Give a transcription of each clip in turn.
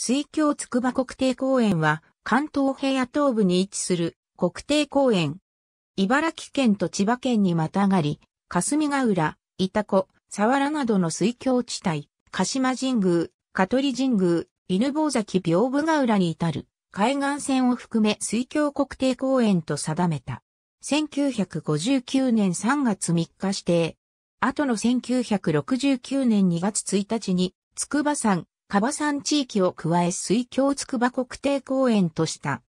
水京筑波国定公園は関東平野東部に位置する国定公園。茨城県と千葉県にまたがり、霞ヶ浦、イタコ、佐原などの水郷地帯、鹿島神宮、香取神宮、犬坊崎屏風ヶ浦に至る海岸線を含め水郷国定公園と定めた。1959年3月3日指定。後の1969年2月1日に、筑波山、カバ山地域を加え水郷筑波国定公園とした。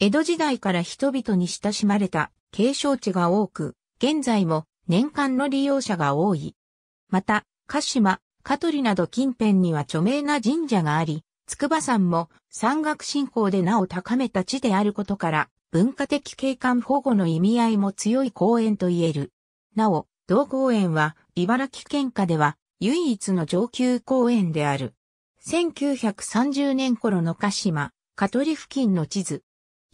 江戸時代から人々に親しまれた景勝地が多く、現在も年間の利用者が多い。また、鹿島、香取など近辺には著名な神社があり、筑波山も山岳信仰で名を高めた地であることから、文化的景観保護の意味合いも強い公園と言える。なお、同公園は、茨城県下では、唯一の上級公園である。1930年頃の鹿島、香取付近の地図。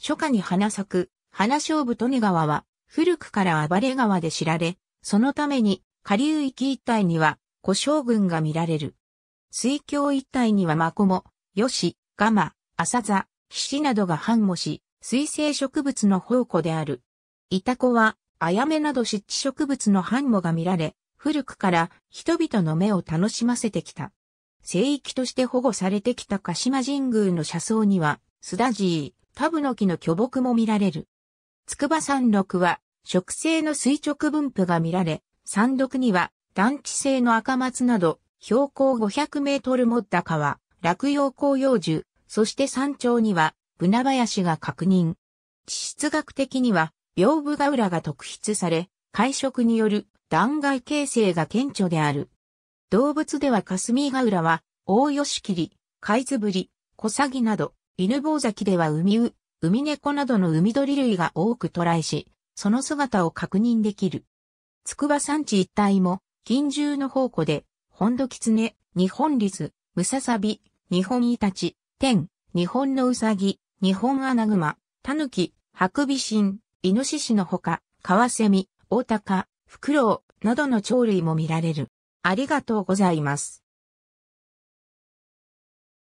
初夏に花咲く、花勝負利根川は、古くから暴れ川で知られ、そのために、下流域一帯には、古将軍が見られる。水郷一帯にはマコモ、ヨシ、ガマ、アサザ、ヒシなどが繁茂し、水生植物の宝庫である。イタコは、アヤメなど湿地植物の繁茂が見られ、古くから人々の目を楽しませてきた。聖域として保護されてきた鹿島神宮の車窓には、スダジー、タブノキの巨木も見られる。筑波山麓は、植生の垂直分布が見られ、山麓には、団地製の赤松など、標高500メートルも高は、落葉紅葉樹、そして山頂には、ブナ林が確認。地質学的には、屏風ヶ浦が特筆され、会食による断崖形成が顕著である。動物では霞ヶ浦は、大吉切、貝ズブリ、小サギなど、犬坊崎では海ミ海猫などの海鳥類が多くらえし、その姿を確認できる。筑波山地一帯も、近獣の宝庫で、本土ニ日本リス、ムササビ、日本イタチ、天、日本のウサギ、日本アナグマ、タヌキ、ハクビシン、イノシシのほか、カワセミ、オオタカ、フクロウなどの鳥類も見られる。ありがとうございます。